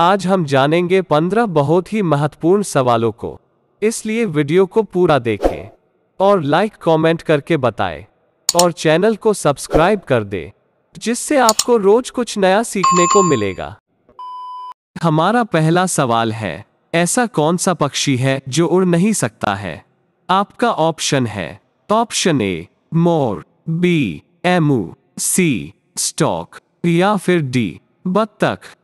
आज हम जानेंगे पंद्रह बहुत ही महत्वपूर्ण सवालों को इसलिए वीडियो को पूरा देखें और लाइक कमेंट करके बताएं और चैनल को सब्सक्राइब कर दे जिससे आपको रोज कुछ नया सीखने को मिलेगा हमारा पहला सवाल है ऐसा कौन सा पक्षी है जो उड़ नहीं सकता है आपका ऑप्शन है ऑप्शन ए मोर बी एमू सी स्टॉक या फिर डी बत्तख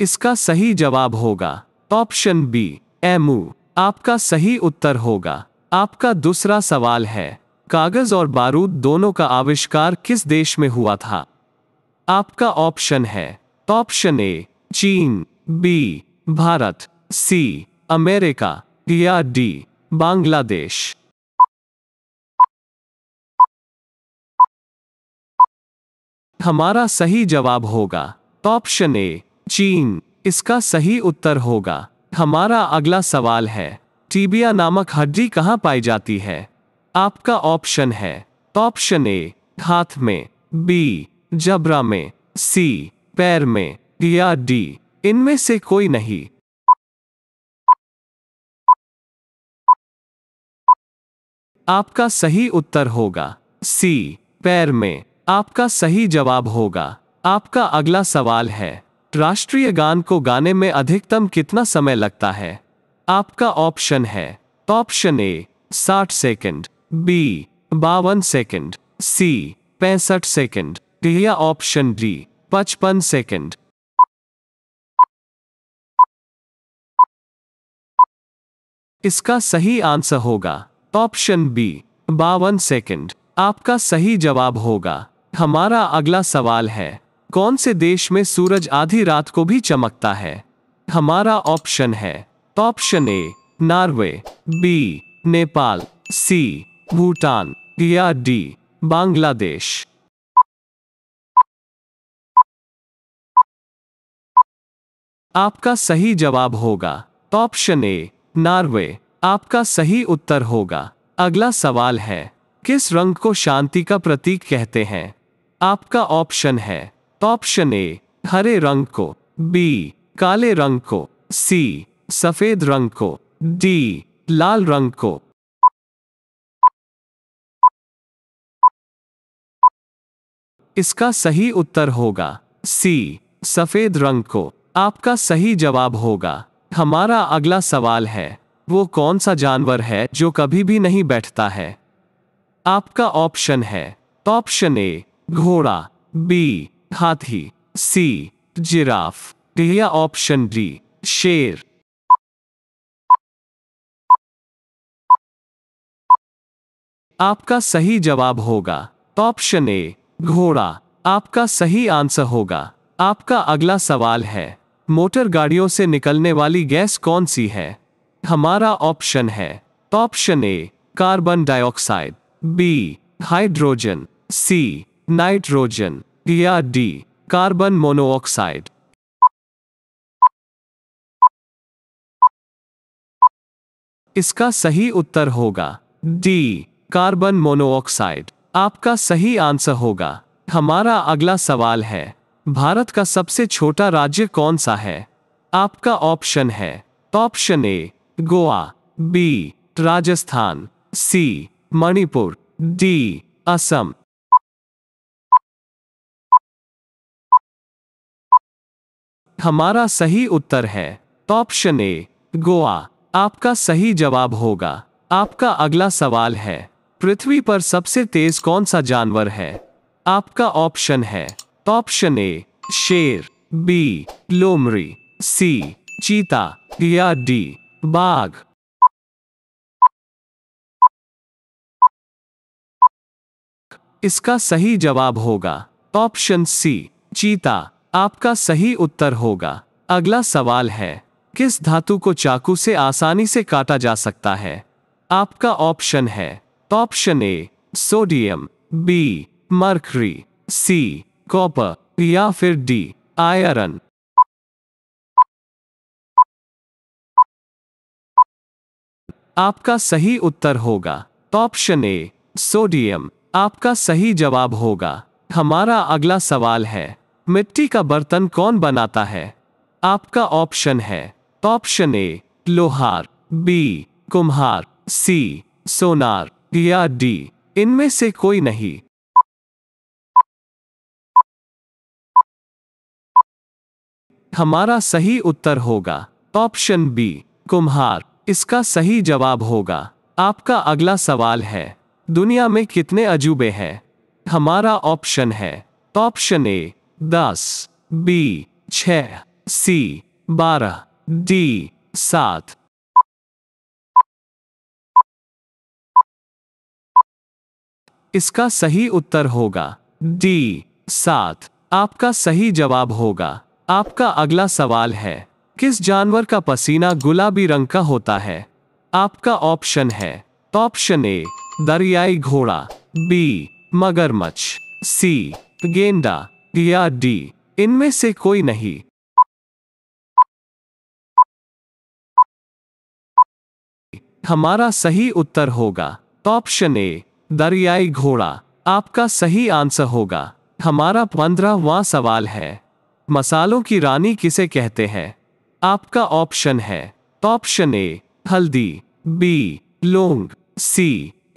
इसका सही जवाब होगा ऑप्शन बी एमू आपका सही उत्तर होगा आपका दूसरा सवाल है कागज और बारूद दोनों का आविष्कार किस देश में हुआ था आपका ऑप्शन है ऑप्शन ए चीन बी भारत सी अमेरिका या डी बांग्लादेश हमारा सही जवाब होगा ऑप्शन ए चीन इसका सही उत्तर होगा हमारा अगला सवाल है टीबिया नामक हड्डी कहाँ पाई जाती है आपका ऑप्शन है ऑप्शन ए हाथ में बी जबरा में सी पैर में या डी इनमें से कोई नहीं आपका सही उत्तर होगा सी पैर में आपका सही जवाब होगा आपका अगला सवाल है राष्ट्रीय गान को गाने में अधिकतम कितना समय लगता है आपका ऑप्शन है ऑप्शन ए साठ सेकंड बी बावन सेकंड सी पैंसठ सेकंड या ऑप्शन डी पचपन सेकंड इसका सही आंसर होगा ऑप्शन बी बावन सेकंड आपका सही जवाब होगा हमारा अगला सवाल है कौन से देश में सूरज आधी रात को भी चमकता है हमारा ऑप्शन है option A Norway B Nepal C Bhutan या डी बांग्लादेश आपका सही जवाब होगा ऑप्शन ए नॉर्वे आपका सही उत्तर होगा अगला सवाल है किस रंग को शांति का प्रतीक कहते हैं आपका ऑप्शन है ऑप्शन ए हरे रंग को बी काले रंग को सी सफेद रंग को डी लाल रंग को इसका सही उत्तर होगा सी सफेद रंग को आपका सही जवाब होगा हमारा अगला सवाल है वो कौन सा जानवर है जो कभी भी नहीं बैठता है आपका ऑप्शन है ऑप्शन ए घोड़ा बी हाथी सी जिराफ या ऑप्शन डी शेर आपका सही जवाब होगा ऑप्शन ए घोड़ा आपका सही आंसर होगा आपका अगला सवाल है मोटर गाड़ियों से निकलने वाली गैस कौन सी है हमारा ऑप्शन है option A carbon dioxide B hydrogen C nitrogen या डी कार्बन मोनोऑक्साइड इसका सही उत्तर होगा डी कार्बन मोनोऑक्साइड आपका सही आंसर होगा हमारा अगला सवाल है भारत का सबसे छोटा राज्य कौन सा है आपका ऑप्शन है option A Goa B Rajasthan C Manipur D Assam हमारा सही उत्तर है तो ऑप्शन ए गोवा आपका सही जवाब होगा आपका अगला सवाल है पृथ्वी पर सबसे तेज कौन सा जानवर है आपका ऑप्शन है ऑप्शन ए शेर बी लोमरी सी चीता या डी बाघ इसका सही जवाब होगा ऑप्शन सी चीता आपका सही उत्तर होगा अगला सवाल है किस धातु को चाकू से आसानी से काटा जा सकता है आपका ऑप्शन है option A sodium B mercury C copper या फिर डी आयरन आपका सही उत्तर होगा ऑप्शन ए सोडियम आपका सही जवाब होगा हमारा अगला सवाल है मिट्टी का बर्तन कौन बनाता है आपका ऑप्शन है ऑप्शन ए लोहार बी कुम्हार सी सोनार या डी इनमें से कोई नहीं हमारा सही उत्तर होगा ऑप्शन बी कुम्हार इसका सही जवाब होगा आपका अगला सवाल है दुनिया में कितने अजूबे हैं हमारा ऑप्शन है ऑप्शन ए दस बी छ सी बारह डी सात इसका सही उत्तर होगा डी सात आपका सही जवाब होगा आपका अगला सवाल है किस जानवर का पसीना गुलाबी रंग का होता है आपका ऑप्शन है ऑप्शन ए दरियाई घोड़ा बी मगरमच्छ सी गेंडा या डी इनमें से कोई नहीं हमारा सही उत्तर होगा ऑप्शन ए दरियाई घोड़ा आपका सही आंसर होगा हमारा पंद्रहवा सवाल है मसालों की रानी किसे कहते हैं आपका ऑप्शन है ऑप्शन ए हल्दी बी लौंग सी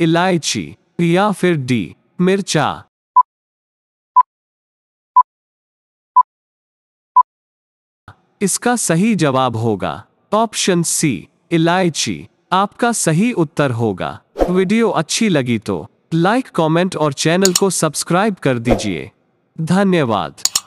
इलायची या फिर डी मिर्चा इसका सही जवाब होगा ऑप्शन सी इलायची आपका सही उत्तर होगा वीडियो अच्छी लगी तो लाइक कमेंट और चैनल को सब्सक्राइब कर दीजिए धन्यवाद